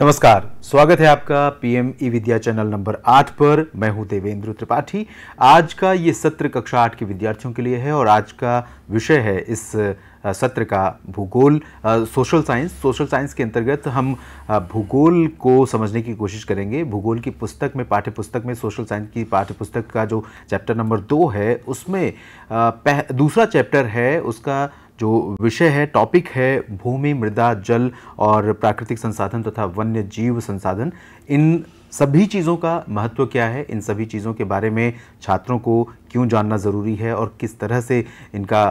नमस्कार स्वागत है आपका PM E Vidya channel number आठ पर मैं हूं देवेंद्र त्रिपाठी आज का ये सत्र कक्षा आठ के विद्यार्थियों के लिए है और आज का विषय है इस सत्र का भूगोल सोशल साइंस सोशल साइंस के अंतर्गत हम भूगोल को समझने की कोशिश करेंगे भूगोल की पुस्तक में पाठ्य पुस्तक में सोशल साइंस की पाठ्य पुस्तक का जो चैप्टर नंबर दो है उसमें दूसरा चैप्टर है उसका जो विषय है टॉपिक है भूमि मृदा जल और प्राकृतिक संसाधन तथा वन्य जीव संसाधन इन सभी चीज़ों का महत्व क्या है इन सभी चीज़ों के बारे में छात्रों को क्यों जानना ज़रूरी है और किस तरह से इनका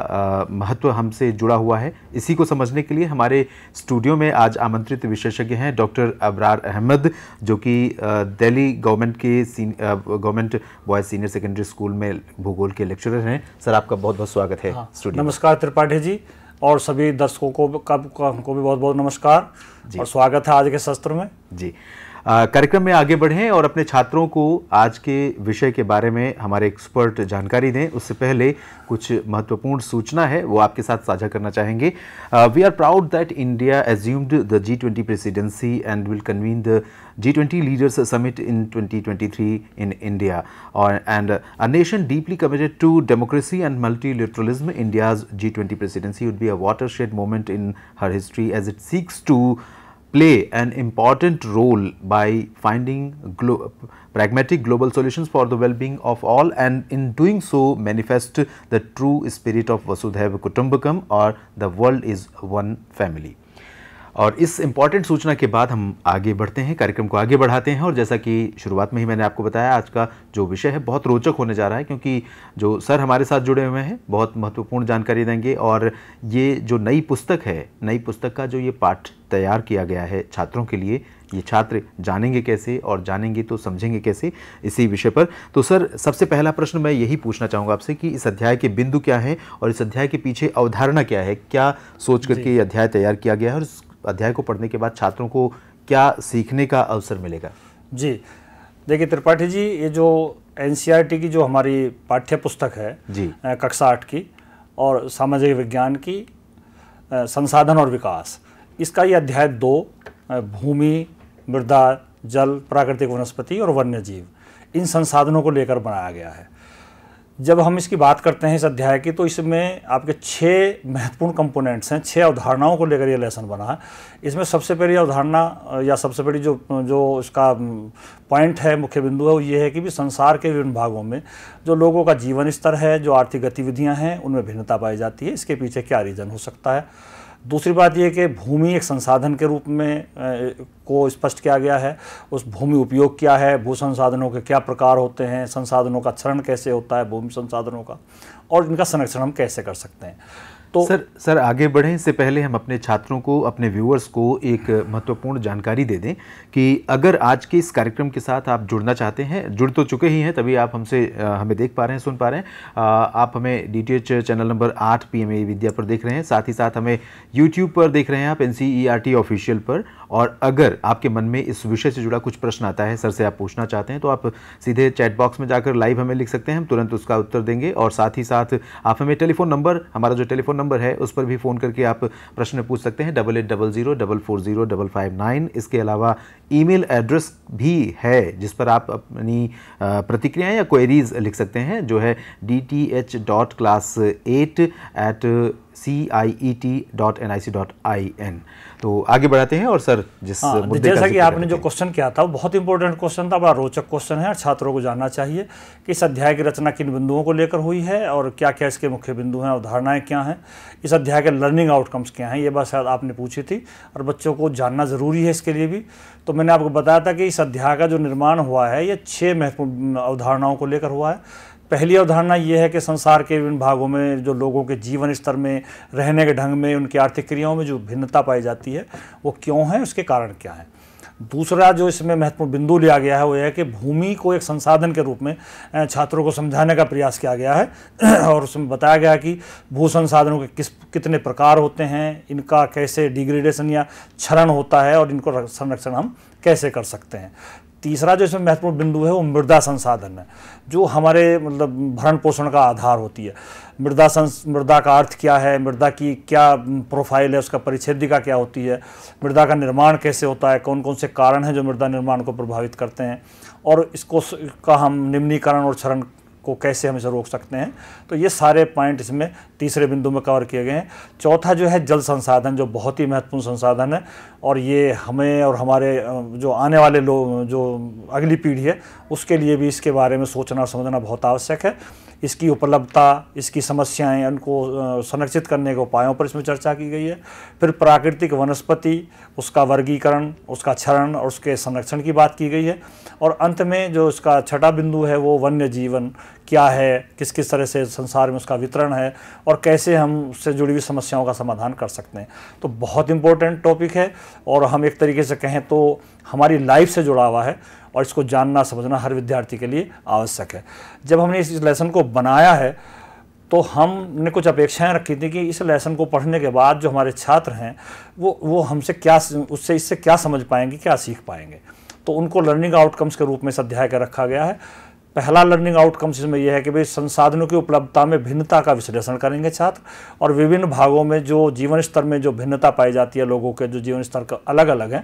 महत्व हमसे जुड़ा हुआ है इसी को समझने के लिए हमारे स्टूडियो में आज आमंत्रित विशेषज्ञ हैं डॉक्टर अबरार अहमद जो कि दिल्ली गवर्नमेंट के government boys senior secondary school में भूगोल के लेक्चरर हैं सर आपका बहुत बहुत स्वागत है हाँ, स्टूडियो नमस्कार त्रिपाठी जी और सभी दर्शकों को का, का, को भी बहुत बहुत नमस्कार और स्वागत है आज के शस्त्र में जी कार्यक्रम में आगे बढ़ें और अपने छात्रों को आज के विषय के बारे में हमारे एक्सपर्ट जानकारी दें उससे पहले कुछ महत्वपूर्ण सूचना है वो आपके साथ साझा करना चाहेंगे we are proud that India assumed the G twenty presidency and will convene the G twenty leaders summit in twenty twenty three in India और and a nation deeply committed to democracy and multilateralism India's G twenty presidency would be a watershed moment in her history as it seeks to play an important role by finding glo pragmatic global solutions for the well-being of all and in doing so manifest the true spirit of Vasudhaiva Kutumbakam or the world is one family. और इस important सूचना के बाद हम आगे बढ़ते हैं कार्यक्रम को आगे बढ़ाते हैं और जैसा कि शुरुआत में ही मैंने आपको बताया आज का जो विषय है बहुत रोचक होने जा रहा है क्योंकि जो सर हमारे साथ जुड़े हुए हैं बहुत महत्वपूर्ण जानकारी देंगे और ये जो नई पुस्तक है नई पुस्तक का जो ये पाठ तैयार किया गया है छात्रों के लिए ये छात्र जानेंगे कैसे और जानेंगे तो समझेंगे कैसे इसी विषय पर तो सर सबसे पहला प्रश्न मैं यही पूछना चाहूँगा आपसे कि इस अध्याय के बिंदु क्या है और इस अध्याय के पीछे अवधारणा क्या है क्या सोच करके ये अध्याय तैयार किया गया है और अध्याय को पढ़ने के बाद छात्रों को क्या सीखने का अवसर मिलेगा जी देखिए त्रिपाठी जी ये जो एन की जो हमारी पाठ्य पुस्तक है जी कक्षा आठ की और सामाजिक विज्ञान की संसाधन और विकास इसका ये अध्याय दो भूमि मृदा जल प्राकृतिक वनस्पति और वन्य जीव इन संसाधनों को लेकर बनाया गया है जब हम इसकी बात करते हैं इस अध्याय की तो इसमें आपके छः महत्वपूर्ण कंपोनेंट्स हैं छः अवधारणाओं को लेकर ये लेसन बना है इसमें सबसे पहली अवधारणा या सबसे पहली जो जो इसका पॉइंट है मुख्य बिंदु है वो ये है कि भी संसार के विभिन्न भागों में जो लोगों का जीवन स्तर है जो आर्थिक गतिविधियाँ हैं उनमें भिन्नता पाई जाती है इसके पीछे क्या रीज़न हो सकता है दूसरी बात ये कि भूमि एक संसाधन के रूप में को स्पष्ट किया गया है उस भूमि उपयोग क्या है भू संसाधनों के क्या प्रकार होते हैं संसाधनों का क्षरण कैसे होता है भूमि संसाधनों का और इनका संरक्षण हम कैसे कर सकते हैं तो सर सर आगे बढ़ें इससे पहले हम अपने छात्रों को अपने व्यूअर्स को एक महत्वपूर्ण जानकारी दे दें कि अगर आज के इस कार्यक्रम के साथ आप जुड़ना चाहते हैं जुड़ तो चुके ही हैं तभी आप हमसे हमें देख पा रहे हैं सुन पा रहे हैं आप हमें डी चैनल नंबर आठ पी एम विद्या पर देख रहे हैं साथ ही साथ हमें यूट्यूब पर देख रहे हैं आप एन ऑफिशियल e पर और अगर आपके मन में इस विषय से जुड़ा कुछ प्रश्न आता है सर से आप पूछना चाहते हैं तो आप सीधे चैट बॉक्स में जाकर लाइव हमें लिख सकते हैं हम तुरंत उसका उत्तर देंगे और साथ ही साथ आप हमें टेलीफोन नंबर हमारा जो टेलीफोन नंबर है उस पर भी फ़ोन करके आप प्रश्न पूछ सकते हैं double eight double zero double four zero double five nine इसके अलावा ईमेल एड्रेस भी है जिस पर आप अपनी प्रतिक्रियाएँ या क्वेरीज लिख सकते हैं जो है D T H dot class eight at C I E T dot N I C dot I N तो आगे बढ़ाते हैं और सर जिस हाँ, जैसा कि आपने जो क्वेश्चन किया था वो बहुत इंपॉर्टेंट क्वेश्चन था बड़ा रोचक क्वेश्चन है और छात्रों को जानना चाहिए कि इस अध्याय की रचना किन बिंदुओं को लेकर हुई है और क्या क्या इसके मुख्य बिंदु हैं अवधारणाएँ क्या हैं इस अध्याय के लर्निंग आउटकम्स क्या हैं ये बात शायद आपने पूछी थी और बच्चों को जानना ज़रूरी है इसके लिए भी तो मैंने आपको बताया था कि इस अध्याय का जो निर्माण हुआ है ये छः महत्वपूर्ण अवधारणाओं को लेकर हुआ है पहली अवधारणा ये है कि संसार के विभिन्न भागों में जो लोगों के जीवन स्तर में रहने के ढंग में उनकी आर्थिक क्रियाओं में जो भिन्नता पाई जाती है वो क्यों है उसके कारण क्या हैं दूसरा जो इसमें महत्वपूर्ण बिंदु लिया गया है वो है कि भूमि को एक संसाधन के रूप में छात्रों को समझाने का प्रयास किया गया है और उसमें बताया गया कि भू संसाधनों के किस कितने प्रकार होते हैं इनका कैसे डिग्रेडेशन या क्षरण होता है और इनको संरक्षण हम कैसे कर सकते हैं तीसरा जो इसमें महत्वपूर्ण बिंदु है वो मृदा संसाधन है जो हमारे मतलब भरण पोषण का आधार होती है मृदा संस मृदा का अर्थ क्या है मृदा की क्या प्रोफाइल है उसका परिच्छेदिका क्या होती है मृदा का निर्माण कैसे होता है कौन कौन से कारण हैं जो मृदा निर्माण को प्रभावित करते हैं और इसको का हम निम्नीकरण और क्षरण को कैसे हम इसे रोक सकते हैं तो ये सारे पॉइंट इसमें तीसरे बिंदु में कवर किए गए हैं चौथा जो है जल संसाधन जो बहुत ही महत्वपूर्ण संसाधन है और ये हमें और हमारे जो आने वाले लोग जो अगली पीढ़ी है उसके लिए भी इसके बारे में सोचना और समझना बहुत आवश्यक है इसकी उपलब्धता इसकी समस्याएं उनको संरक्षित करने के उपायों पर इसमें चर्चा की गई है फिर प्राकृतिक वनस्पति उसका वर्गीकरण उसका क्षरण और उसके संरक्षण की बात की गई है और अंत में जो इसका छठा बिंदु है वो वन्य जीवन क्या है किस किस तरह से संसार में उसका वितरण है और कैसे हम उससे जुड़ी हुई समस्याओं का समाधान कर सकते हैं तो बहुत इंपॉर्टेंट टॉपिक है और हम एक तरीके से कहें तो हमारी लाइफ से जुड़ा हुआ है और इसको जानना समझना हर विद्यार्थी के लिए आवश्यक है जब हमने इस लेसन को बनाया है तो हमने कुछ अपेक्षाएं रखी थी कि इस लेसन को पढ़ने के बाद जो हमारे छात्र हैं वो वो हमसे क्या उससे इससे क्या समझ पाएंगे क्या सीख पाएंगे तो उनको लर्निंग आउटकम्स के रूप में इस अध्याय का रखा गया है पहला लर्निंग आउटकम्स इसमें यह है कि भाई संसाधनों की उपलब्धता में भिन्नता का विश्लेषण करेंगे छात्र और विभिन्न भागों में जो जीवन स्तर में जो भिन्नता पाई जाती है लोगों के जो जीवन स्तर का अलग अलग हैं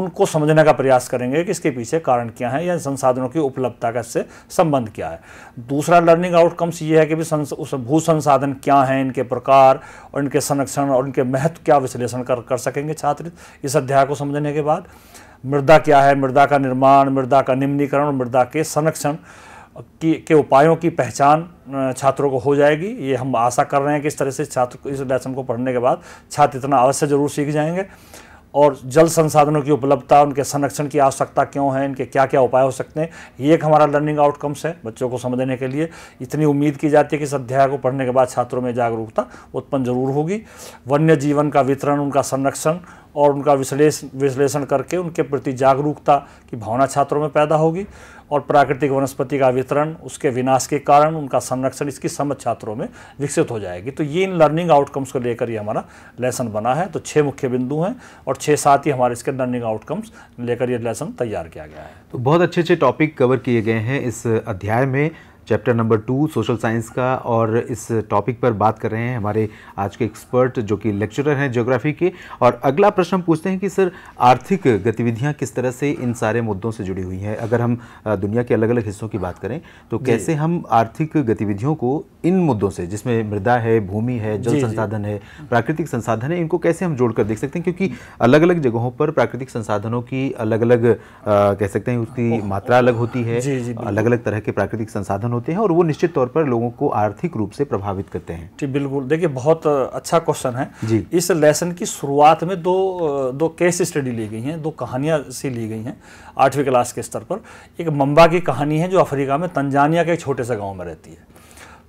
उनको समझने का प्रयास करेंगे कि इसके पीछे कारण क्या है या संसाधनों की उपलब्धता का इससे संबंध क्या है दूसरा लर्निंग आउटकम्स ये है कि उस भू संसाधन क्या हैं इनके प्रकार और इनके संरक्षण और इनके महत्व क्या विश्लेषण कर कर सकेंगे छात्र इस अध्याय को समझने के बाद मृदा क्या है मृदा का निर्माण मृदा का निम्नीकरण और मृदा के संरक्षण की के उपायों की पहचान छात्रों को हो जाएगी ये हम आशा कर रहे हैं कि इस तरह से छात्र इस लेसन को पढ़ने के बाद छात्र इतना अवश्य जरूर सीख जाएंगे और जल संसाधनों की उपलब्धता उनके संरक्षण की आवश्यकता क्यों है इनके क्या क्या उपाय हो सकते हैं ये एक हमारा लर्निंग आउटकम्स है बच्चों को समझने के लिए इतनी उम्मीद की जाती है कि इस अध्याय को पढ़ने के बाद छात्रों में जागरूकता उत्पन्न जरूर होगी वन्य जीवन का वितरण उनका संरक्षण और उनका विश्लेषण विश्लेषण करके उनके प्रति जागरूकता की भावना छात्रों में पैदा होगी और प्राकृतिक वनस्पति का वितरण उसके विनाश के कारण उनका संरक्षण इसकी समझ छात्रों में विकसित हो जाएगी तो ये इन लर्निंग आउटकम्स को लेकर ये हमारा लेसन बना है तो छः मुख्य बिंदु हैं और छः साथ ही हमारे इसके लर्निंग आउटकम्स लेकर ये लेसन तैयार किया गया है तो बहुत अच्छे अच्छे टॉपिक कवर किए गए हैं इस अध्याय में chapter number two social science का और इस टॉपिक पर बात कर रहे हैं हमारे आज के एक्सपर्ट जो कि लेक्चरर हैं ज्योग्राफी के और अगला प्रश्न हम पूछते हैं कि सर आर्थिक गतिविधियां किस तरह से इन सारे मुद्दों से जुड़ी हुई हैं अगर हम दुनिया के अलग अलग हिस्सों की बात करें तो कैसे हम आर्थिक गतिविधियों को इन मुद्दों से जिसमें मृदा है भूमि है जल संसाधन है प्राकृतिक संसाधन है इनको कैसे हम जोड़कर देख सकते हैं क्योंकि अलग अलग जगहों पर प्राकृतिक संसाधनों की अलग अलग कह सकते हैं उसकी मात्रा अलग होती है अलग अलग तरह के प्राकृतिक संसाधन होते हैं और वो निश्चित तौर पर लोगों को आर्थिक रूप से प्रभावित करते हैं जी बिल्कुल देखिए बहुत अच्छा क्वेश्चन है जी इस लेसन की शुरुआत में दो दो केस स्टडी ली गई हैं दो कहानियाँ सी ली गई हैं आठवीं क्लास के स्तर पर एक मम्बा की कहानी है जो अफ्रीका में तंजानिया के एक छोटे से गाँव में रहती है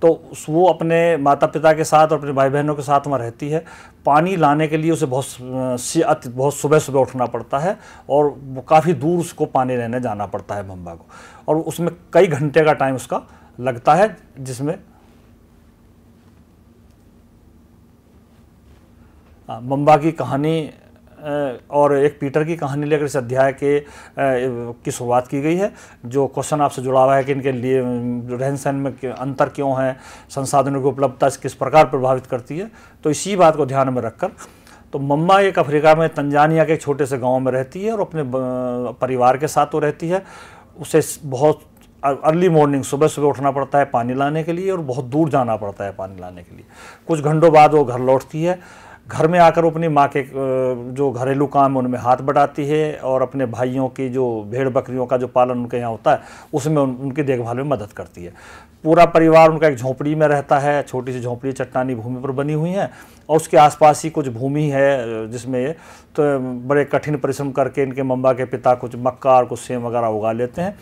तो वो अपने माता पिता के साथ और अपने भाई बहनों के साथ वहाँ रहती है पानी लाने के लिए उसे बहुत बहुत सुबह सुबह उठना पड़ता है और काफ़ी दूर उसको पानी लेने जाना पड़ता है बम्बा को और उसमें कई घंटे का टाइम उसका लगता है जिसमें मम्बा हाँ, की कहानी और एक पीटर की कहानी लेकर इस अध्याय के की शुरुआत की गई है जो क्वेश्चन आपसे जुड़ा हुआ है कि इनके लिए रहन सहन में अंतर क्यों है संसाधनों की उपलब्धता किस प्रकार प्रभावित करती है तो इसी बात को ध्यान में रखकर तो मम्मा एक अफ्रीका में तंजानिया के छोटे से गांव में रहती है और अपने परिवार के साथ वो रहती है उसे बहुत अर्ली मॉर्निंग सुबह सुबह उठना पड़ता है पानी लाने के लिए और बहुत दूर जाना पड़ता है पानी लाने के लिए कुछ घंटों बाद वो घर लौटती है घर में आकर अपनी माँ के जो घरेलू काम उनमें हाथ बटाती है और अपने भाइयों की जो भेड़ बकरियों का जो पालन उनके यहाँ होता है उसमें उन, उनकी देखभाल में मदद करती है पूरा परिवार उनका एक झोंपड़ी में रहता है छोटी सी झोंपड़ी चट्टानी भूमि पर बनी हुई है और उसके आसपास ही कुछ भूमि है जिसमें तो बड़े कठिन परिश्रम करके इनके मम्बा के पिता कुछ मक्का और कुछ सेम वगैरह उगा लेते हैं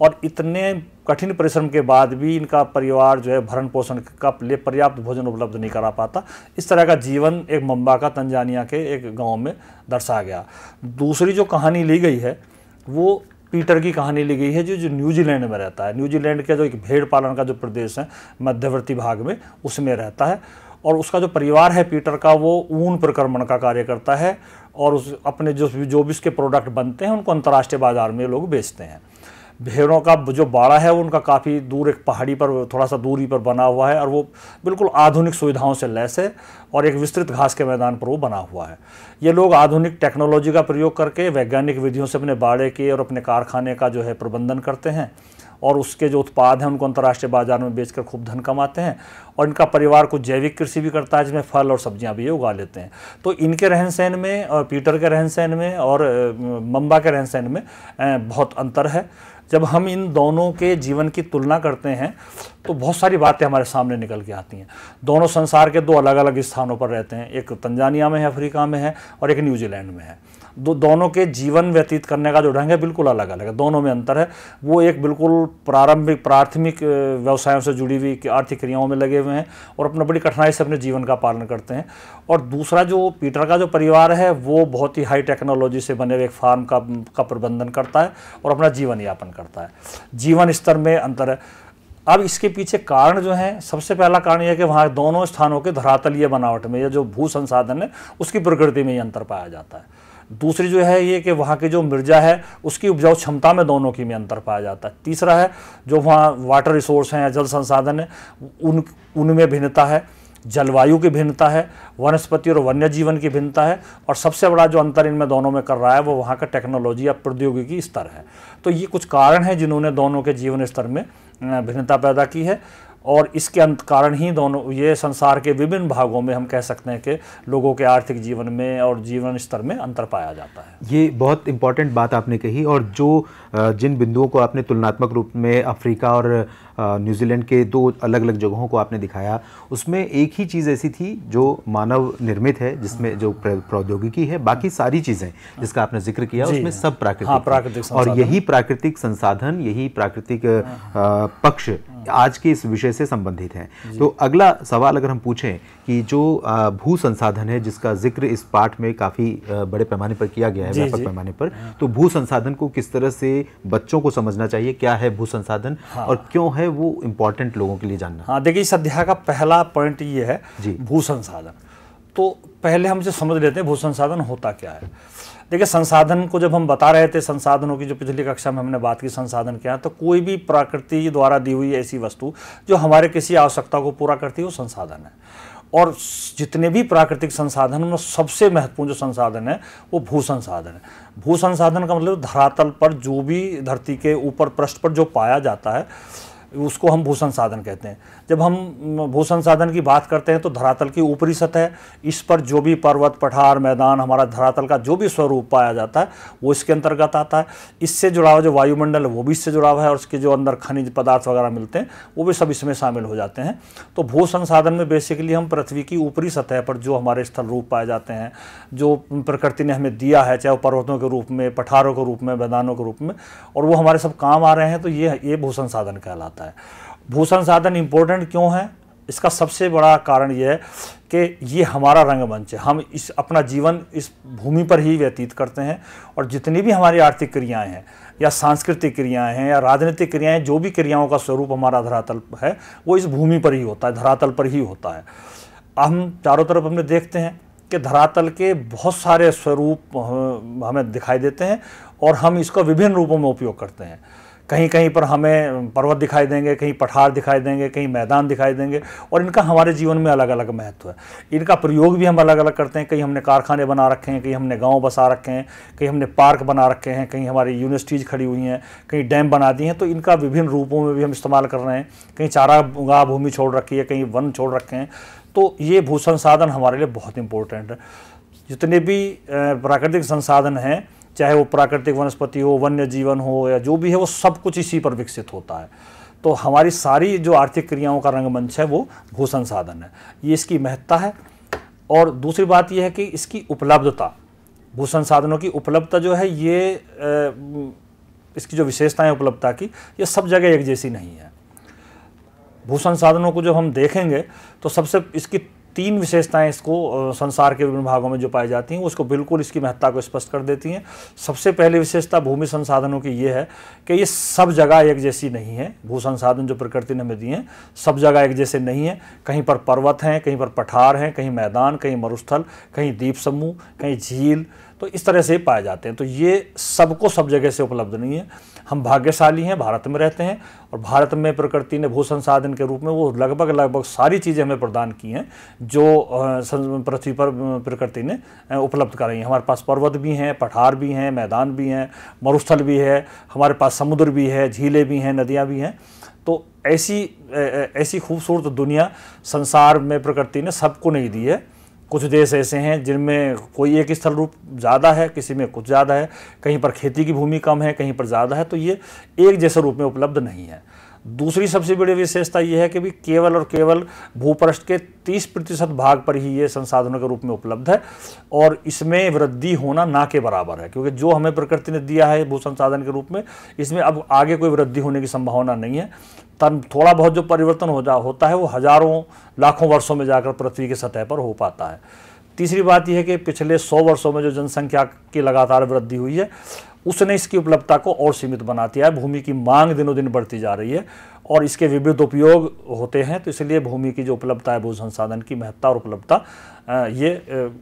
और इतने कठिन परिश्रम के बाद भी इनका परिवार जो है भरण पोषण का लिए पर्याप्त भोजन उपलब्ध नहीं करा पाता इस तरह का जीवन एक मम्बा का तंजानिया के एक गांव में दर्शा गया दूसरी जो कहानी ली गई है वो पीटर की कहानी ली गई है जो जो न्यूजीलैंड में रहता है न्यूजीलैंड का जो एक भेड़ पालन का जो प्रदेश है मध्यवर्ती भाग में उसमें रहता है और उसका जो परिवार है पीटर का वो ऊन प्रक्रमण का कार्य करता है और उस अपने जो जो भी उसके प्रोडक्ट बनते हैं उनको अंतर्राष्ट्रीय बाज़ार में लोग बेचते हैं भेड़ों का जो बाड़ा है उनका काफ़ी दूर एक पहाड़ी पर थोड़ा सा दूरी पर बना हुआ है और वो बिल्कुल आधुनिक सुविधाओं से लैस है और एक विस्तृत घास के मैदान पर वो बना हुआ है ये लोग आधुनिक टेक्नोलॉजी का प्रयोग करके वैज्ञानिक विधियों से अपने बाड़े के और अपने कारखाने का जो है प्रबंधन करते हैं और उसके जो उत्पाद हैं उनको अंतर्राष्ट्रीय बाजार में बेचकर खूब धन कमाते हैं और इनका परिवार कुछ जैविक कृषि भी करता है जिसमें फल और सब्जियां भी ये उगा लेते हैं तो इनके रहन सहन में और पीटर के रहन सहन में और मम्बा के रहन सहन में बहुत अंतर है जब हम इन दोनों के जीवन की तुलना करते हैं तो बहुत सारी बातें हमारे सामने निकल के आती हैं दोनों संसार के दो अलग अलग स्थानों पर रहते हैं एक तंजानिया में है अफ्रीका में है और एक न्यूजीलैंड में है दो दोनों के जीवन व्यतीत करने का जो ढंग है बिल्कुल अलग अलग है दोनों में अंतर है वो एक बिल्कुल प्रारंभिक प्राथमिक व्यवसायों से जुड़ी हुई आर्थिक क्रियाओं में लगे हुए हैं और अपना बड़ी कठिनाई से अपने जीवन का पालन करते हैं और दूसरा जो पीटर का जो परिवार है वो बहुत ही हाई टेक्नोलॉजी से बने हुए एक फार्म का का प्रबंधन करता है और अपना जीवन यापन करता है जीवन स्तर में अंतर है अब इसके पीछे कारण जो है सबसे पहला कारण यह कि वहाँ दोनों स्थानों के धरातलीय बनावट में या जो भू संसाधन है उसकी प्रकृति में ही अंतर पाया जाता है दूसरी जो है ये कि वहाँ की जो मिर्जा है उसकी उपजाऊ क्षमता में दोनों की में अंतर पाया जाता है तीसरा है जो वहाँ वाटर रिसोर्स हैं या जल संसाधन है उन उनमें भिन्नता है जलवायु की भिन्नता है वनस्पति और वन्य जीवन की भिन्नता है और सबसे बड़ा जो अंतर इनमें दोनों में कर रहा है वो वहाँ का टेक्नोलॉजी या प्रौद्योगिकी स्तर है तो ये कुछ कारण हैं जिन्होंने दोनों के जीवन स्तर में भिन्नता पैदा की है और इसके अंत कारण ही दोनों ये संसार के विभिन्न भागों में हम कह सकते हैं कि लोगों के आर्थिक जीवन में और जीवन स्तर में अंतर पाया जाता है ये बहुत इंपॉर्टेंट बात आपने कही और जो जिन बिंदुओं को आपने तुलनात्मक रूप में अफ्रीका और न्यूजीलैंड के दो अलग अलग जगहों को आपने दिखाया उसमें एक ही चीज़ ऐसी थी जो मानव निर्मित है जिसमें जो प्रौद्योगिकी है बाकी सारी चीज़ें जिसका आपने जिक्र किया उसमें सब प्राकृतिक हाँ, प्राकृतिक और यही प्राकृतिक संसाधन यही प्राकृतिक हाँ, हाँ। पक्ष आज के इस विषय से संबंधित हैं तो अगला सवाल अगर हम पूछें कि जो भू संसाधन है जिसका जिक्र इस पाठ में काफ़ी बड़े पैमाने पर किया गया है व्यापक पैमाने पर हाँ। तो भू संसाधन को किस तरह से बच्चों को समझना चाहिए क्या है भू संसाधन हाँ। और क्यों है है वो इम्पोर्टेंट लोगों के लिए जानना हाँ देखिए इस अध्याय का पहला पॉइंट ये है जी भू संसाधन तो पहले हम इसे समझ लेते हैं भू संसाधन होता क्या है देखिए संसाधन को जब हम बता रहे थे संसाधनों की जो पिछली कक्षा में हमने बात की संसाधन क्या है तो कोई भी प्रकृति द्वारा दी हुई ऐसी वस्तु जो हमारे किसी आवश्यकता को पूरा करती है वो संसाधन है और जितने भी प्राकृतिक संसाधन में सबसे महत्वपूर्ण जो संसाधन है वो भू संसाधन है भू संसाधन का मतलब धरातल पर जो भी धरती के ऊपर पृष्ठ पर जो पाया जाता है उसको हम भू संसाधन कहते हैं जब हम भू संसाधन की बात करते हैं तो धरातल की ऊपरी सतह इस पर जो भी पर्वत पठार मैदान हमारा धरातल का जो भी स्वरूप पाया जाता है वो इसके अंतर्गत आता है इससे जुड़ा हुआ जो वायुमंडल है वो भी इससे जुड़ा हुआ है और इसके जो अंदर खनिज पदार्थ वगैरह मिलते हैं वो भी सब इसमें शामिल हो जाते हैं तो भू संसाधन में बेसिकली हम पृथ्वी की ऊपरी सतह पर जो हमारे स्थल रूप पाए जाते हैं जो प्रकृति ने हमें दिया है चाहे वो पर्वतों के रूप में पठारों के रूप में मैदानों के रूप में और वो हमारे सब काम आ रहे हैं तो ये ये भू संसाधन कहलाता है जाता है भू संसाधन इम्पोर्टेंट क्यों है इसका सबसे बड़ा कारण यह है कि ये हमारा रंगमंच है हम इस अपना जीवन इस भूमि पर ही व्यतीत करते हैं और जितनी भी हमारी आर्थिक क्रियाएं हैं या सांस्कृतिक क्रियाएं हैं या राजनीतिक क्रियाएं जो भी क्रियाओं का स्वरूप हमारा धरातल है वो इस भूमि पर ही होता है धरातल पर ही होता है हम चारों तरफ हमने देखते हैं कि धरातल के बहुत सारे स्वरूप हमें दिखाई देते हैं और हम इसका विभिन्न रूपों में उपयोग करते हैं कहीं कहीं पर हमें पर्वत दिखाई देंगे कहीं पठार दिखाई देंगे कहीं मैदान दिखाई देंगे और इनका हमारे जीवन में अलग अलग महत्व है इनका प्रयोग भी हम अलग अलग करते हैं कहीं हमने कारखाने बना रखे हैं कहीं हमने गाँव बसा रखे हैं कहीं हमने पार्क बना रखे हैं कहीं हमारी यूनिवर्सिटीज़ खड़ी हुई हैं कहीं डैम बना दिए हैं तो इनका विभिन्न रूपों में भी हम इस्तेमाल कर रहे हैं कहीं चारागाह भूमि छोड़ रखी है कहीं वन छोड़ रखे हैं तो ये भू संसाधन हमारे लिए बहुत इंपॉर्टेंट है जितने भी प्राकृतिक संसाधन हैं चाहे वो प्राकृतिक वनस्पति हो वन्य जीवन हो या जो भी है वो सब कुछ इसी पर विकसित होता है तो हमारी सारी जो आर्थिक क्रियाओं का रंगमंच है वो भू संसाधन है ये इसकी महत्ता है और दूसरी बात यह है कि इसकी उपलब्धता भू संसाधनों की उपलब्धता जो है ये इसकी जो विशेषताएं उपलब्धता की ये सब जगह एक जैसी नहीं है भू संसाधनों को जब हम देखेंगे तो सबसे इसकी तीन विशेषताएं इसको संसार के विभिन्न भागों में जो पाई जाती हैं उसको बिल्कुल इसकी महत्ता को स्पष्ट कर देती हैं सबसे पहली विशेषता भूमि संसाधनों की ये है कि ये सब जगह एक जैसी नहीं है भू संसाधन जो प्रकृति ने हमें दिए हैं सब जगह एक जैसे नहीं है कहीं पर पर्वत हैं कहीं पर पठार हैं कहीं मैदान कहीं मरुस्थल कहीं द्वीप समूह कहीं झील तो इस तरह से पाए जाते हैं तो ये सबको सब जगह से उपलब्ध नहीं है हम भाग्यशाली हैं भारत में रहते हैं और भारत में प्रकृति ने भू संसाधन के रूप में वो लगभग लगभग सारी चीज़ें हमें प्रदान की हैं जो पृथ्वी पर प्रकृति ने उपलब्ध कराई हैं हमारे पास पर्वत भी हैं पठार भी हैं मैदान भी हैं मरुस्थल भी है हमारे पास समुद्र भी है झीलें भी हैं नदियाँ भी हैं तो ऐसी ऐसी खूबसूरत दुनिया संसार में प्रकृति ने सबको नहीं दी है कुछ देश ऐसे हैं जिनमें कोई एक स्थल रूप ज़्यादा है किसी में कुछ ज़्यादा है कहीं पर खेती की भूमि कम है कहीं पर ज़्यादा है तो ये एक जैसे रूप में उपलब्ध नहीं है दूसरी सबसे बड़ी विशेषता यह है कि भी केवल और केवल भूपृष्ठ के 30 प्रतिशत भाग पर ही ये संसाधनों के रूप में उपलब्ध है और इसमें वृद्धि होना ना के बराबर है क्योंकि जो हमें प्रकृति ने दिया है भू संसाधन के रूप में इसमें अब आगे कोई वृद्धि होने की संभावना नहीं है तन थोड़ा बहुत जो परिवर्तन हो जा होता है वो हज़ारों लाखों वर्षों में जाकर पृथ्वी की सतह पर हो पाता है तीसरी बात यह है कि पिछले सौ वर्षों में जो जनसंख्या की लगातार वृद्धि हुई है उसने इसकी उपलब्धता को और सीमित बना दिया है भूमि की मांग दिनों दिन बढ़ती जा रही है और इसके विविध उपयोग होते हैं तो इसलिए भूमि की जो उपलब्धता है भू संसाधन की महत्ता और उपलब्धता ये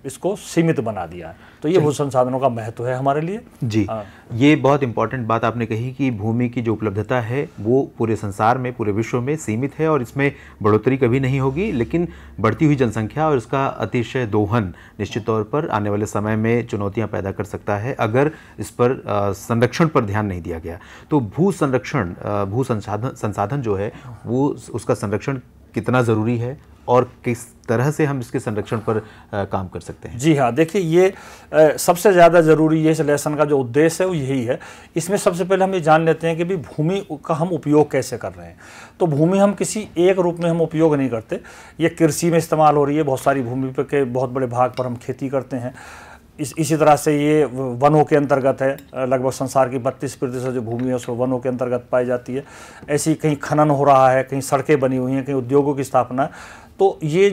इसको सीमित बना दिया है तो ये भू संसाधनों का महत्व है हमारे लिए जी आ, हाँ। ये बहुत इंपॉर्टेंट बात आपने कही कि भूमि की जो उपलब्धता है वो पूरे संसार में पूरे विश्व में सीमित है और इसमें बढ़ोतरी कभी नहीं होगी लेकिन बढ़ती हुई जनसंख्या और इसका अतिशय दोहन निश्चित तौर पर आने वाले समय में चुनौतियाँ पैदा कर सकता है अगर इस पर संरक्षण पर ध्यान नहीं दिया गया तो भू संरक्षण भू संसाधन संसाधन संसाधन जो है वो उसका संरक्षण कितना ज़रूरी है और किस तरह से हम इसके संरक्षण पर आ, काम कर सकते हैं जी हाँ देखिए ये आ, सबसे ज़्यादा ज़रूरी ये लेसन का जो उद्देश्य है वो यही है इसमें सबसे पहले हम ये जान लेते हैं कि भी भूमि का हम उपयोग कैसे कर रहे हैं तो भूमि हम किसी एक रूप में हम उपयोग नहीं करते ये कृषि में इस्तेमाल हो रही है बहुत सारी भूमि पर के बहुत बड़े भाग पर हम खेती करते हैं इस इसी तरह से ये वनों के अंतर्गत है लगभग संसार की बत्तीस प्रतिशत जो भूमि है उसको वनों के अंतर्गत पाई जाती है ऐसी कहीं खनन हो रहा है कहीं सड़कें बनी हुई हैं कहीं उद्योगों की स्थापना तो ये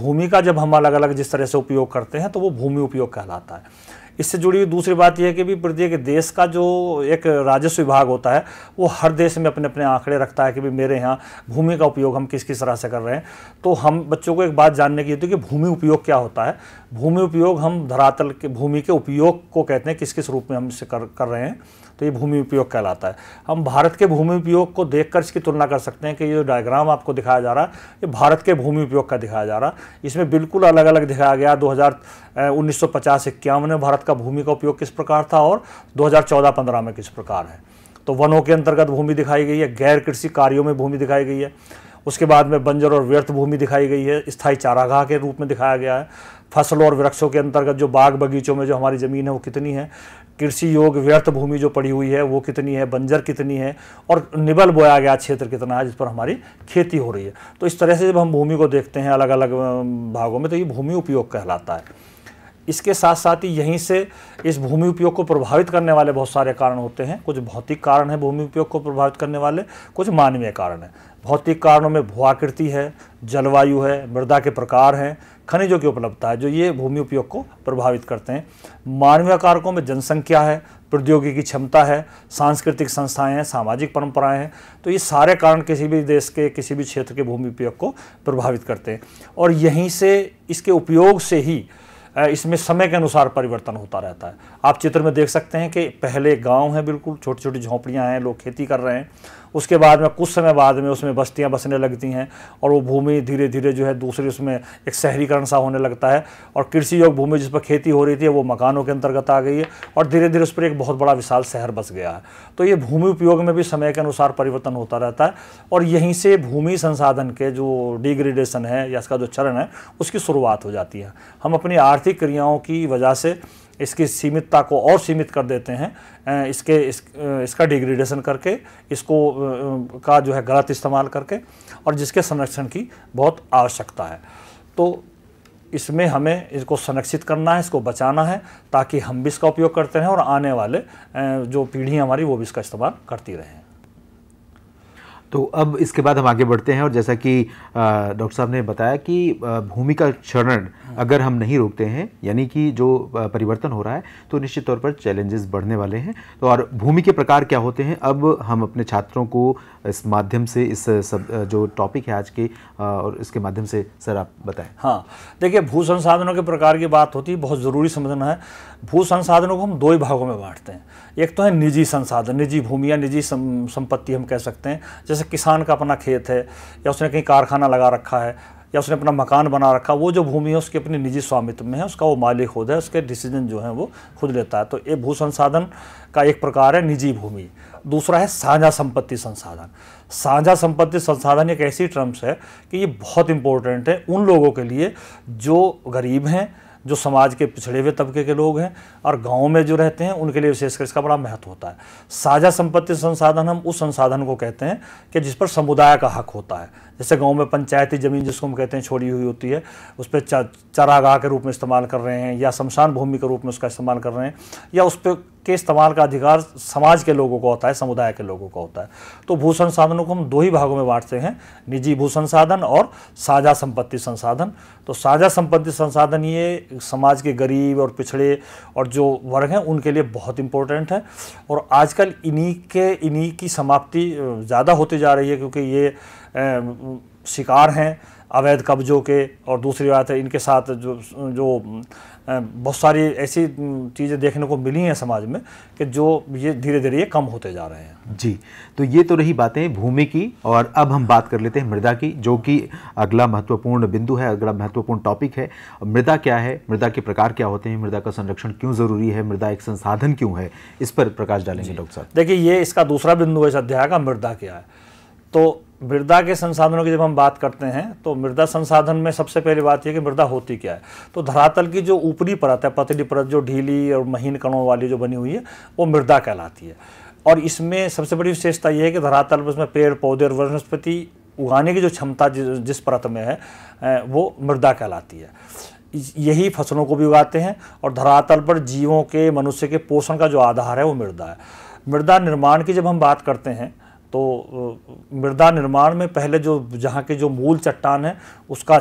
भूमि का जब हम अलग अलग जिस तरह से उपयोग करते हैं तो वो भूमि उपयोग कहलाता है इससे जुड़ी हुई दूसरी बात यह है कि भी प्रत्येक देश का जो एक राजस्व विभाग होता है वो हर देश में अपने अपने आंकड़े रखता है कि भी मेरे यहाँ भूमि का उपयोग हम किस किस तरह से कर रहे हैं तो हम बच्चों को एक बात जानने की होती है कि भूमि उपयोग क्या होता है भूमि उपयोग हम धरातल के भूमि के उपयोग को कहते हैं किस किस रूप में हम इसे कर कर रहे हैं तो ये भूमि उपयोग कहलाता है हम भारत के भूमि उपयोग को देखकर इसकी तुलना कर सकते हैं कि ये जो डायग्राम आपको दिखाया जा रहा है ये भारत के भूमि उपयोग का दिखाया जा रहा है इसमें बिल्कुल अलग अलग दिखाया गया दो हज़ार उन्नीस में भारत का भूमि का उपयोग किस प्रकार था और दो हज़ार में किस प्रकार है तो वनों के अंतर्गत भूमि दिखाई गई है गैर कृषि कार्यों में भूमि दिखाई गई है उसके बाद में बंजर और व्यर्थ भूमि दिखाई गई है स्थाई चारागाह के रूप में दिखाया गया है फसलों और वृक्षों के अंतर्गत जो बाग बगीचों में जो हमारी ज़मीन है वो कितनी है कृषि योग व्यर्थ भूमि जो पड़ी हुई है वो कितनी है बंजर कितनी है और निबल बोया गया क्षेत्र कितना है जिस पर हमारी खेती हो रही है तो इस तरह से जब हम भूमि को देखते हैं अलग अलग भागों में तो ये भूमि उपयोग कहलाता है इसके साथ साथ ही यहीं से इस भूमि उपयोग को प्रभावित करने वाले बहुत सारे कारण होते हैं कुछ भौतिक कारण है भूमि उपयोग को प्रभावित करने वाले कुछ मानवीय कारण हैं भौतिक कारणों में भूआकृति है जलवायु है मृदा के प्रकार हैं खनिजों की उपलब्धता है जो ये भूमि उपयोग को प्रभावित करते हैं मानवीय कारकों में जनसंख्या है प्रौद्योगिकी क्षमता है सांस्कृतिक संस्थाएं हैं सामाजिक परंपराएं हैं तो ये सारे कारण किसी भी देश के किसी भी क्षेत्र के भूमि उपयोग को प्रभावित करते हैं और यहीं से इसके उपयोग से ही इसमें समय के अनुसार परिवर्तन होता रहता है आप चित्र में देख सकते हैं कि पहले गांव हैं बिल्कुल छोटी छोटी झोंपड़ियां हैं लोग खेती कर रहे हैं उसके बाद में कुछ समय बाद में उसमें बस्तियाँ बसने लगती हैं और वो भूमि धीरे धीरे जो है दूसरी उसमें एक शहरीकरण सा होने लगता है और कृषि योग भूमि जिस पर खेती हो रही थी वो मकानों के अंतर्गत आ गई है और धीरे धीरे उस पर एक बहुत बड़ा विशाल शहर बस गया है तो ये भूमि उपयोग में भी समय के अनुसार परिवर्तन होता रहता है और यहीं से भूमि संसाधन के जो डिग्रेडेशन है या इसका जो चरण है उसकी शुरुआत हो जाती है हम अपनी आर्थिक क्रियाओं की वजह से इसकी सीमितता को और सीमित कर देते हैं इसके इस, इसका डिग्रेडेशन करके इसको का जो है गलत इस्तेमाल करके और जिसके संरक्षण की बहुत आवश्यकता है तो इसमें हमें इसको संरक्षित करना है इसको बचाना है ताकि हम भी इसका उपयोग करते रहें और आने वाले जो पीढ़ी हमारी वो भी इसका इस्तेमाल करती रहें तो अब इसके बाद हम आगे बढ़ते हैं और जैसा कि डॉक्टर साहब ने बताया कि भूमि का क्षरण हाँ। अगर हम नहीं रोकते हैं यानी कि जो परिवर्तन हो रहा है तो निश्चित तौर पर चैलेंजेस बढ़ने वाले हैं तो और भूमि के प्रकार क्या होते हैं अब हम अपने छात्रों को इस माध्यम से इस सब जो टॉपिक है आज के और इसके माध्यम से सर आप बताएं हाँ देखिए भू संसाधनों के प्रकार की बात होती है बहुत ज़रूरी समझना है भू संसाधनों को हम दो ही भागों में बांटते हैं एक तो है निजी संसाधन निजी या निजी सम, संपत्ति हम कह सकते हैं जैसे किसान का अपना खेत है या उसने कहीं कारखाना लगा रखा है या उसने अपना मकान बना रखा वो जो भूमि है उसके अपने निजी स्वामित्व में है उसका वो मालिक खुद है उसके डिसीजन जो है वो खुद लेता है तो ये भू संसाधन का एक प्रकार है निजी भूमि दूसरा है साझा संपत्ति संसाधन साझा संपत्ति संसाधन एक ऐसी टर्म्स है कि ये बहुत इंपॉर्टेंट है उन लोगों के लिए जो गरीब हैं जो समाज के पिछड़े हुए तबके के लोग हैं और गाँव में जो रहते हैं उनके लिए विशेषकर इसका बड़ा महत्व होता है साझा संपत्ति संसाधन हम उस संसाधन को कहते हैं कि जिस पर समुदाय का हक होता है जैसे गांव में पंचायती ज़मीन जिसको हम कहते हैं छोड़ी हुई होती है उस पर चरागाह के रूप में इस्तेमाल कर रहे हैं या शमशान भूमि के रूप में उसका इस्तेमाल कर रहे हैं या उस पर के इस्तेमाल का अधिकार समाज के लोगों को होता है समुदाय के लोगों का होता है तो भू संसाधनों को हम दो ही भागों में बांटते हैं निजी भू संसाधन और साझा संपत्ति संसाधन तो साझा संपत्ति संसाधन ये समाज के गरीब और पिछड़े और जो वर्ग हैं उनके लिए बहुत इंपॉर्टेंट है और आजकल इन्हीं के इन्हीं की समाप्ति ज़्यादा होती जा रही है क्योंकि ये शिकार हैं अवैध कब्जों के और दूसरी बात है इनके साथ जो जो बहुत सारी ऐसी चीज़ें देखने को मिली हैं समाज में कि जो ये धीरे धीरे ये कम होते जा रहे हैं जी तो ये तो रही बातें भूमि की और अब हम बात कर लेते हैं मृदा की जो कि अगला महत्वपूर्ण बिंदु है अगला महत्वपूर्ण टॉपिक है मृदा क्या है मृदा के प्रकार क्या होते हैं मृदा का संरक्षण क्यों ज़रूरी है मृदा एक संसाधन क्यों है इस पर प्रकाश डालेंगे डॉक्टर साहब देखिए ये इसका दूसरा बिंदु है इस अध्याय का मृदा क्या है तो मृदा के संसाधनों की जब हम बात करते हैं तो मृदा संसाधन में सबसे पहली बात यह कि मृदा होती क्या है तो धरातल की जो ऊपरी परत है पतली परत जो ढीली और महीन कणों वाली जो बनी हुई है वो मृदा कहलाती है और इसमें सबसे बड़ी विशेषता यह है कि धरातल में उसमें पेड़ पौधे और वनस्पति उगाने की जो क्षमता जिस परत में है वो मृदा कहलाती है यही फसलों को भी उगाते हैं और धरातल पर जीवों के मनुष्य के पोषण का जो आधार है वो मृदा है मृदा निर्माण की जब हम बात करते हैं तो मृदा निर्माण में पहले जो जहाँ के जो मूल चट्टान है उसका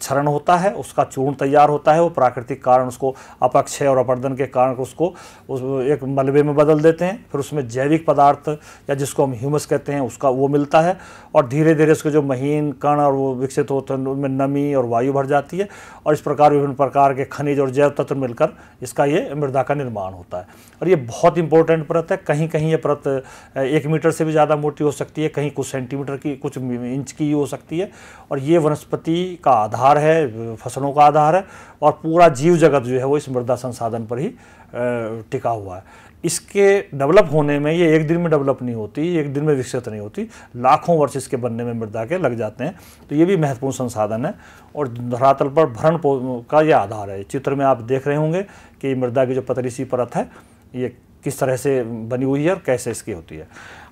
क्षरण होता है उसका चूर्ण तैयार होता है वो प्राकृतिक कारण उसको अपक्षय और अपर्दन के कारण उसको उस एक मलबे में बदल देते हैं फिर उसमें जैविक पदार्थ या जिसको हम ह्यूमस कहते हैं उसका वो मिलता है और धीरे धीरे उसके जो महीन कण और वो विकसित होते हैं उनमें नमी और वायु भर जाती है और इस प्रकार विभिन्न प्रकार के खनिज और जैव तत्व मिलकर इसका ये मृदा का निर्माण होता है और ये बहुत इंपॉर्टेंट परत है कहीं कहीं ये परत एक मीटर से भी ज़्यादा मोटी हो सकती है कहीं कुछ सेंटीमीटर की कुछ इंच की हो सकती है और ये वनस्पति का आधार आधार है फसलों का आधार है और पूरा जीव जगत जो है वो इस मृदा संसाधन पर ही टिका हुआ है इसके डेवलप होने में ये एक दिन में डेवलप नहीं होती एक दिन में विकसित नहीं होती लाखों वर्ष इसके बनने में मृदा के लग जाते हैं तो ये भी महत्वपूर्ण संसाधन है और धरातल पर भरण का ये आधार है चित्र में आप देख रहे होंगे कि मृदा की जो पतरीसी परत है ये किस तरह से बनी हुई है और कैसे इसकी होती है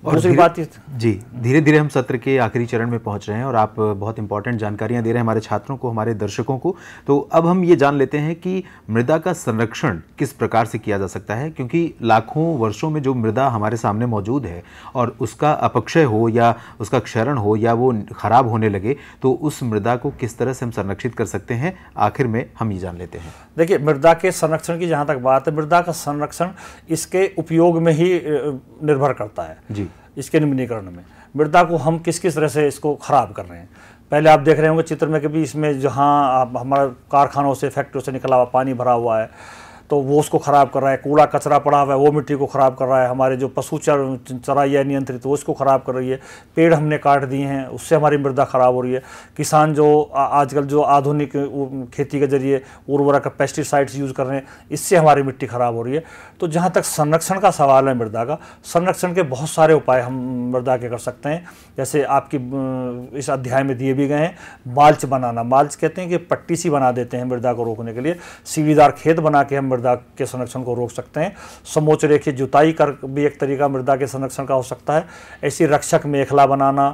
और दूसरी बात जी धीरे धीरे हम सत्र के आखिरी चरण में पहुंच रहे हैं और आप बहुत इंपॉर्टेंट जानकारियां दे रहे हैं हमारे छात्रों को हमारे दर्शकों को तो अब हम ये जान लेते हैं कि मृदा का संरक्षण किस प्रकार से किया जा सकता है क्योंकि लाखों वर्षों में जो मृदा हमारे सामने मौजूद है और उसका अपक्षय हो या उसका क्षरण हो या वो खराब होने लगे तो उस मृदा को किस तरह से हम संरक्षित कर सकते हैं आखिर में हम ये जान लेते हैं देखिए मृदा के संरक्षण की जहाँ तक बात है मृदा का संरक्षण इसके उपयोग में ही निर्भर करता है जी इसके निम्नीकरण में मृदा को हम किस किस तरह से इसको ख़राब कर रहे हैं पहले आप देख रहे होंगे चित्र में कभी इसमें जहाँ आप हमारा कारखानों से फैक्ट्रियों से निकला हुआ पानी भरा हुआ है तो वो उसको ख़राब कर रहा है कूड़ा कचरा पड़ा हुआ है वो मिट्टी को ख़राब कर रहा है हमारे जो पशु चर चराइया है नियंत्रित वो उसको ख़राब कर रही है पेड़ हमने काट दिए हैं उससे हमारी मृदा ख़राब हो रही है किसान जो आजकल जो आधुनिक खेती के जरिए उर्वरक पेस्टिसाइड्स यूज़ कर रहे हैं इससे हमारी मिट्टी ख़राब हो रही है तो जहाँ तक संरक्षण का सवाल है मृदा का संरक्षण के बहुत सारे उपाय हम मृदा के कर सकते हैं जैसे आपकी इस अध्याय में दिए भी गए हैं माल्च बनाना माल्च कहते हैं कि पट्टी सी बना देते हैं मृदा को रोकने के लिए सीढ़ीदार खेत बना के हम मृदा के संरक्षण को रोक सकते हैं समोच रेखी जुताई कर भी एक तरीका मृदा के संरक्षण का हो सकता है ऐसी रक्षक मेखला बनाना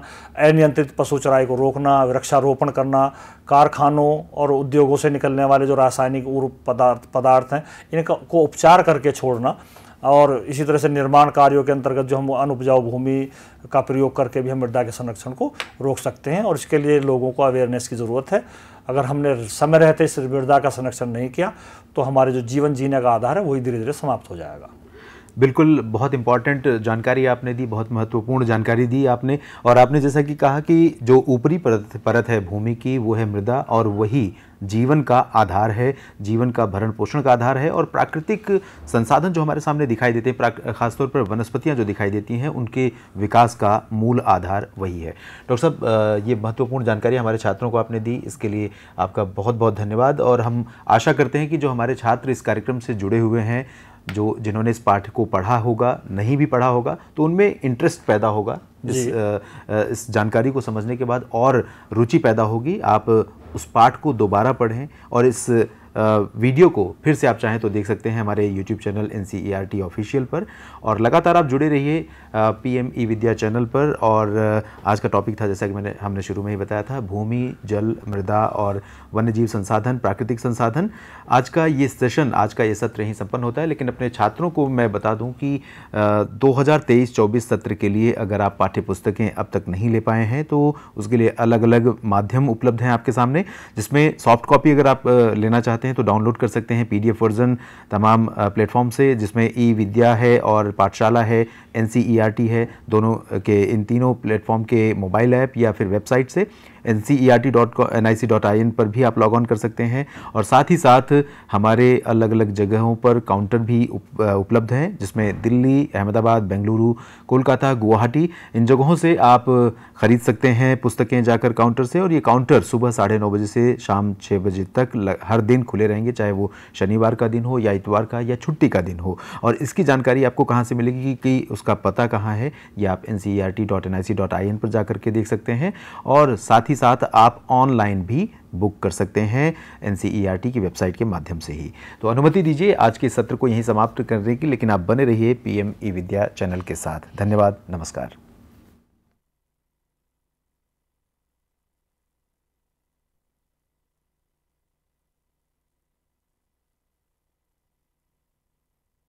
अनियंत्रित पशु चराई को रोकना वृक्षारोपण करना कारखानों और उद्योगों से निकलने वाले जो रासायनिक उर्व पदार्थ पदार्थ हैं इनका को उपचार करके छोड़ना और इसी तरह से निर्माण कार्यों के अंतर्गत जो हम अनुपजाऊ भूमि का प्रयोग करके भी हम मृदा के संरक्षण को रोक सकते हैं और इसके लिए लोगों को अवेयरनेस की ज़रूरत है अगर हमने समय रहते इस मृदा का संरक्षण नहीं किया तो हमारे जो जीवन जीने का आधार है वही धीरे धीरे समाप्त हो जाएगा बिल्कुल बहुत इंपॉर्टेंट जानकारी आपने दी बहुत महत्वपूर्ण जानकारी दी आपने और आपने जैसा कि कहा कि जो ऊपरी परत परत है भूमि की वो है मृदा और वही जीवन का आधार है जीवन का भरण पोषण का आधार है और प्राकृतिक संसाधन जो हमारे सामने दिखाई देते हैं खासतौर पर वनस्पतियाँ जो दिखाई देती हैं उनके विकास का मूल आधार वही है डॉक्टर साहब ये महत्वपूर्ण जानकारी हमारे छात्रों को आपने दी इसके लिए आपका बहुत बहुत धन्यवाद और हम आशा करते हैं कि जो हमारे छात्र इस कार्यक्रम से जुड़े हुए हैं जो जिन्होंने इस पाठ को पढ़ा होगा नहीं भी पढ़ा होगा तो उनमें इंटरेस्ट पैदा होगा इस इस जानकारी को समझने के बाद और रुचि पैदा होगी आप उस पाठ को दोबारा पढ़ें और इस वीडियो को फिर से आप चाहें तो देख सकते हैं हमारे YouTube channel N C official पर और लगातार आप जुड़े रहिए P M E Vidya channel पर और आज का टॉपिक था जैसा कि मैंने हमने शुरू में ही बताया था भूमि जल मृदा और वन्यजीव संसाधन प्राकृतिक संसाधन आज का ये सेशन आज का ये सत्र ही संपन्न होता है लेकिन अपने छात्रों को मैं बता दूं कि दो हज़ार सत्र के लिए अगर आप पाठ्य पुस्तकें अब तक नहीं ले पाए हैं तो उसके लिए अलग अलग माध्यम उपलब्ध हैं आपके सामने जिसमें सॉफ्ट कॉपी अगर आप लेना चाहते चाहते हैं तो डाउनलोड कर सकते हैं पीडीएफ वर्जन तमाम प्लेटफॉर्म से जिसमें ई विद्या है और पाठशाला है एन e है दोनों के इन तीनों प्लेटफॉर्म के मोबाइल ऐप या फिर वेबसाइट से N C E R T dot N I C dot I N पर भी आप लॉग ऑन कर सकते हैं और साथ ही साथ हमारे अलग अलग जगहों पर काउंटर भी उप, उपलब्ध हैं जिसमें दिल्ली अहमदाबाद बेंगलुरु कोलकाता गुवाहाटी इन जगहों से आप ख़रीद सकते हैं पुस्तकें जाकर काउंटर से और ये काउंटर सुबह साढ़े नौ बजे से शाम छः बजे तक ल, हर दिन खुले रहेंगे चाहे वो शनिवार का दिन हो या इतवार का या छुट्टी का दिन हो और इसकी जानकारी आपको कहाँ से मिलेगी कि, कि उस उसका पता कहाँ है ये आप एन e पर जा करके देख सकते हैं और साथ ही साथ आप ऑनलाइन भी बुक कर सकते हैं एन e की वेबसाइट के माध्यम से ही तो अनुमति दीजिए आज के सत्र को यहीं समाप्त करने की लेकिन आप बने रहिए P M E Vidya channel के साथ धन्यवाद नमस्कार